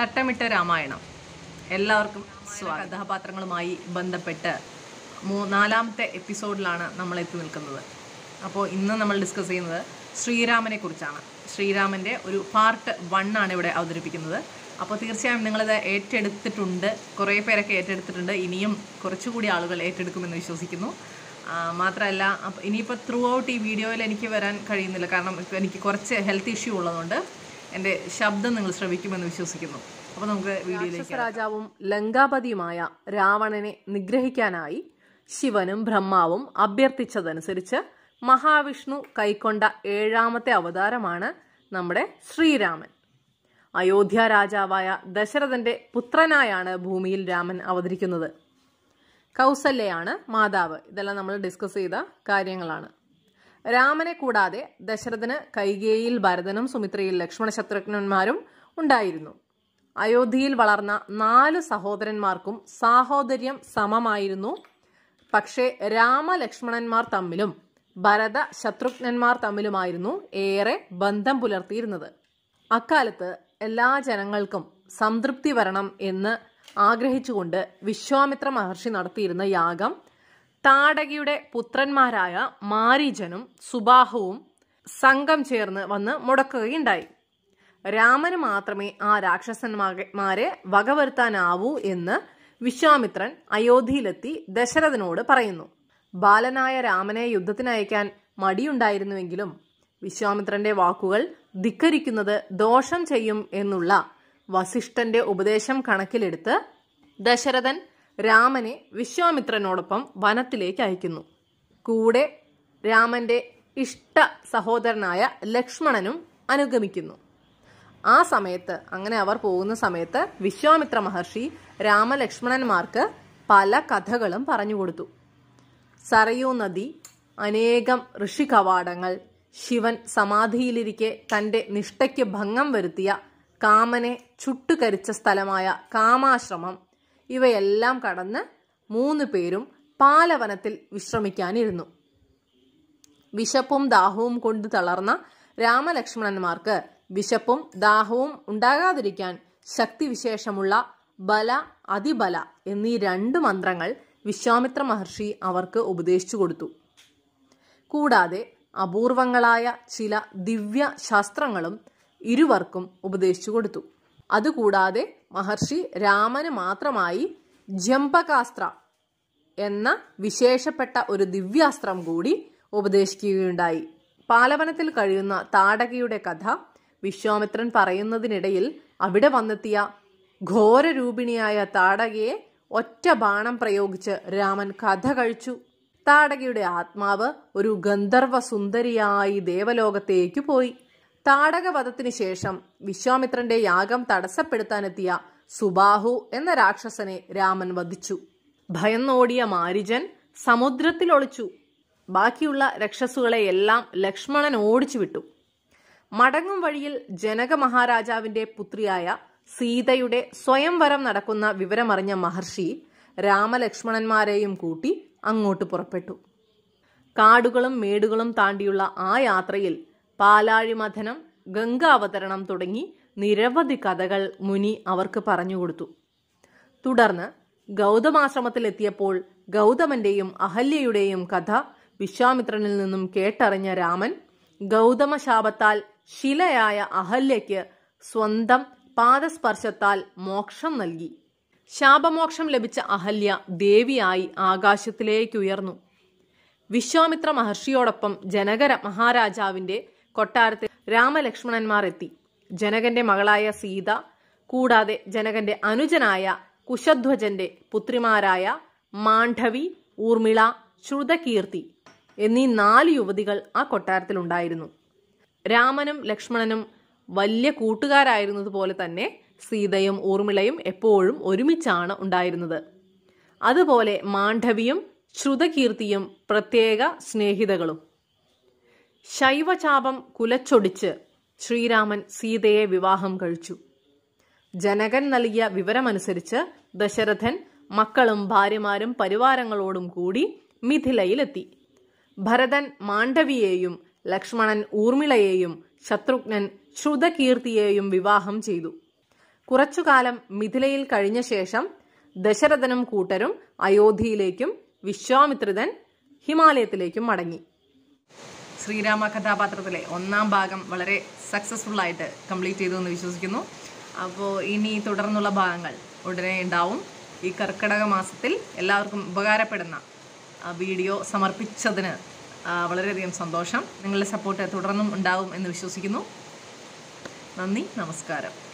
തട്ടമിട്ട രാമായണം എല്ലാവർക്കും കഥാപാത്രങ്ങളുമായി ബന്ധപ്പെട്ട് മൂ നാലാമത്തെ എപ്പിസോഡിലാണ് നമ്മൾ എത്തി നിൽക്കുന്നത് അപ്പോൾ ഇന്ന് നമ്മൾ ഡിസ്കസ് ചെയ്യുന്നത് ശ്രീരാമനെ കുറിച്ചാണ് ശ്രീരാമൻ്റെ ഒരു പാർട്ട് വൺ ആണ് ഇവിടെ അവതരിപ്പിക്കുന്നത് അപ്പോൾ തീർച്ചയായും നിങ്ങളിത് ഏറ്റെടുത്തിട്ടുണ്ട് കുറേ പേരൊക്കെ ഏറ്റെടുത്തിട്ടുണ്ട് ഇനിയും കുറച്ചുകൂടി ആളുകൾ ഏറ്റെടുക്കുമെന്ന് വിശ്വസിക്കുന്നു മാത്രമല്ല ഇനിയിപ്പോൾ ത്രൂ ഔട്ട് ഈ വീഡിയോയിൽ എനിക്ക് വരാൻ കഴിയുന്നില്ല കാരണം എനിക്ക് കുറച്ച് ഹെൽത്ത് ഇഷ്യൂ ഉള്ളതുകൊണ്ട് എന്റെ ശബ്ദം നിങ്ങൾ ശ്രവിക്കുമെന്ന് വിശ്വസിക്കുന്നു അപ്പോൾ നമുക്ക് വീഡിയോയിലേക്ക് രാജാവും ലങ്കാപതിയുമായ രാവണനെ നിഗ്രഹിക്കാനായി ശിവനും ബ്രഹ്മാവും അഭ്യർത്ഥിച്ചതനുസരിച്ച് മഹാവിഷ്ണു കൈക്കൊണ്ട ഏഴാമത്തെ അവതാരമാണ് നമ്മുടെ ശ്രീരാമൻ അയോധ്യ രാജാവായ ദശരഥന്റെ പുത്രനായാണ് ഭൂമിയിൽ രാമൻ അവതരിക്കുന്നത് കൗസല്യയാണ് മാതാവ് ഇതെല്ലാം നമ്മൾ ഡിസ്കസ് ചെയ്ത കാര്യങ്ങളാണ് രാമനെ കൂടാതെ ദശരഥന് കൈകേയിൽ ഭരതനും സുമിത്രയിൽ ലക്ഷ്മണ ശത്രുഘ്നന്മാരും ഉണ്ടായിരുന്നു അയോധ്യയിൽ വളർന്ന നാല് സഹോദരന്മാർക്കും സാഹോദര്യം സമമായിരുന്നു പക്ഷേ രാമലക്ഷ്മണന്മാർ തമ്മിലും ഭരത ശത്രുഘ്നന്മാർ തമ്മിലുമായിരുന്നു ഏറെ ബന്ധം പുലർത്തിയിരുന്നത് അക്കാലത്ത് എല്ലാ ജനങ്ങൾക്കും സംതൃപ്തി വരണം എന്ന് ആഗ്രഹിച്ചുകൊണ്ട് വിശ്വാമിത്ര മഹർഷി നടത്തിയിരുന്ന യാഗം താടകിയുടെ പുത്രന്മാരായ മാരീജനും സുബാഹുവും സംഘം ചേർന്ന് വന്ന് മുടക്കുകയുണ്ടായി രാമന് മാത്രമേ ആ രാക്ഷസന്മാരെ വകവരുത്താനാവൂ എന്ന് വിശ്വാമിത്രൻ അയോധ്യയിലെത്തി ദശരഥനോട് പറയുന്നു ബാലനായ രാമനെ യുദ്ധത്തിനയക്കാൻ മടിയുണ്ടായിരുന്നുവെങ്കിലും വിശ്വാമിത്രന്റെ വാക്കുകൾ ധിക്കരിക്കുന്നത് ദോഷം ചെയ്യും എന്നുള്ള വസിഷ്ഠന്റെ ഉപദേശം കണക്കിലെടുത്ത് ദശരഥൻ രാമനെ വിശ്വാമിത്രനോടൊപ്പം വനത്തിലേക്ക് അയക്കുന്നു കൂടെ രാമന്റെ ഇഷ്ട സഹോദരനായ ലക്ഷ്മണനും അനുഗമിക്കുന്നു ആ സമയത്ത് അങ്ങനെ അവർ പോകുന്ന സമയത്ത് വിശ്വാമിത്ര മഹർഷി രാമലക്ഷ്മണന്മാർക്ക് പല കഥകളും പറഞ്ഞു കൊടുത്തു സറയൂ നദി അനേകം ഋഷി കവാടങ്ങൾ ശിവൻ സമാധിയിലിരിക്കെ തൻ്റെ നിഷ്ഠയ്ക്ക് ഭംഗം വരുത്തിയ കാമനെ ചുട്ടുകരിച്ച സ്ഥലമായ കാമാശ്രമം ഇവയെല്ലാം കടന്ന് മൂന്ന് പേരും പാലവനത്തിൽ വിശ്രമിക്കാനിരുന്നു വിശപ്പും ദാഹവും കൊണ്ട് തളർന്ന രാമലക്ഷ്മണന്മാർക്ക് വിശപ്പും ദാഹവും ഉണ്ടാകാതിരിക്കാൻ ശക്തിവിശേഷമുള്ള ബല അതിബല എന്നീ രണ്ട് മന്ത്രങ്ങൾ വിശ്വാമിത്ര മഹർഷി അവർക്ക് ഉപദേശിച്ചു കൊടുത്തു കൂടാതെ അപൂർവങ്ങളായ ചില ദിവ്യ ശാസ്ത്രങ്ങളും ഇരുവർക്കും ഉപദേശിച്ചു കൊടുത്തു അതുകൂടാതെ മഹർഷി രാമന് മാത്രമായി ജംപകാസ്ത്ര എന്ന വിശേഷപ്പെട്ട ഒരു ദിവ്യാസ്ത്രം കൂടി ഉപദേശിക്കുകയുണ്ടായി പാലവനത്തിൽ കഴിയുന്ന താടകയുടെ കഥ വിശ്വാമിത്രൻ പറയുന്നതിനിടയിൽ അവിടെ വന്നെത്തിയ ഘോരരൂപിണിയായ താടകയെ ഒറ്റ ബാണം പ്രയോഗിച്ച് രാമൻ കഥ കഴിച്ചു താടകയുടെ ആത്മാവ് ഒരു ഗന്ധർവ സുന്ദരിയായി ദേവലോകത്തേക്ക് പോയി താടകവധത്തിന് ശേഷം വിശ്വാമിത്രന്റെ യാഗം തടസ്സപ്പെടുത്താനെത്തിയ സുബാഹു എന്ന രാക്ഷസനെ രാമൻ വധിച്ചു ഭയന്നോടിയ മാരിജൻ സമുദ്രത്തിൽ ഒളിച്ചു ബാക്കിയുള്ള എല്ലാം ലക്ഷ്മണൻ ഓടിച്ചു വിട്ടു മടങ്ങും വഴിയിൽ ജനക മഹാരാജാവിന്റെ പുത്രിയായ സീതയുടെ സ്വയംവരം നടക്കുന്ന വിവരമറിഞ്ഞ മഹർഷി രാമലക്ഷ്മണന്മാരെയും കൂട്ടി അങ്ങോട്ട് പുറപ്പെട്ടു കാടുകളും മേടുകളും താണ്ടിയുള്ള ആ യാത്രയിൽ പാലാഴിമഥനം ഗംഗാവതരണം തുടങ്ങി നിരവധി കഥകൾ മുനി അവർക്ക് പറഞ്ഞുകൊടുത്തു തുടർന്ന് ഗൗതമാശ്രമത്തിലെത്തിയപ്പോൾ ഗൗതമന്റെയും അഹല്യയുടെയും കഥ വിശ്വാമിത്രനിൽ നിന്നും കേട്ടറിഞ്ഞ രാമൻ ഗൗതമ ശിലയായ അഹല്യയ്ക്ക് സ്വന്തം പാദസ്പർശത്താൽ മോക്ഷം നൽകി ശാപമോക്ഷം ലഭിച്ച അഹല്യ ദേവിയായി ആകാശത്തിലേക്കുയർന്നു വിശ്വാമിത്ര മഹർഷിയോടൊപ്പം ജനകര മഹാരാജാവിന്റെ കൊട്ടാരത്തിൽ രാമലക്ഷ്മണന്മാർ എത്തി ജനകന്റെ മകളായ സീത കൂടാതെ ജനകന്റെ അനുജനായ കുശധ്വജന്റെ പുത്രിമാരായ മാണ്ഡവി ഊർമിള ശ്രുതകീർത്തി എന്നീ നാല് യുവതികൾ ആ കൊട്ടാരത്തിലുണ്ടായിരുന്നു രാമനും ലക്ഷ്മണനും വലിയ കൂട്ടുകാരായിരുന്നതുപോലെ തന്നെ സീതയും ഊർമിളയും എപ്പോഴും ഒരുമിച്ചാണ് ഉണ്ടായിരുന്നത് അതുപോലെ മാണ്ഡവിയും ശ്രുതകീർത്തിയും പ്രത്യേക സ്നേഹിതകളും ശൈവചാപം കുലച്ചൊടിച്ച് ശ്രീരാമൻ സീതയെ വിവാഹം കഴിച്ചു ജനകൻ നൽകിയ വിവരമനുസരിച്ച് ദശരഥൻ മക്കളും ഭാര്യമാരും പരിവാരങ്ങളോടും കൂടി മിഥിലയിലെത്തി ഭരതൻ മാണ്ഡവിയെയും ലക്ഷ്മണൻ ഊർമിളയെയും ശത്രുഘ്നൻ ശ്രുതകീർത്തിയെയും വിവാഹം ചെയ്തു കുറച്ചുകാലം മിഥിലയിൽ കഴിഞ്ഞ ശേഷം ദശരഥനും കൂട്ടരും അയോധ്യയിലേക്കും വിശ്വാമിത്രിതൻ ഹിമാലയത്തിലേക്കും മടങ്ങി ശ്രീരാമ കഥാപാത്രത്തിലെ ഒന്നാം ഭാഗം വളരെ സക്സസ്ഫുൾ ആയിട്ട് കംപ്ലീറ്റ് ചെയ്തു എന്ന് വിശ്വസിക്കുന്നു അപ്പോൾ ഇനി തുടർന്നുള്ള ഭാഗങ്ങൾ ഉടനെ ഉണ്ടാവും ഈ കർക്കിടക മാസത്തിൽ എല്ലാവർക്കും ഉപകാരപ്പെടുന്ന വീഡിയോ സമർപ്പിച്ചതിന് വളരെയധികം സന്തോഷം നിങ്ങളുടെ സപ്പോർട്ട് തുടർന്നും ഉണ്ടാവും എന്ന് വിശ്വസിക്കുന്നു നന്ദി നമസ്കാരം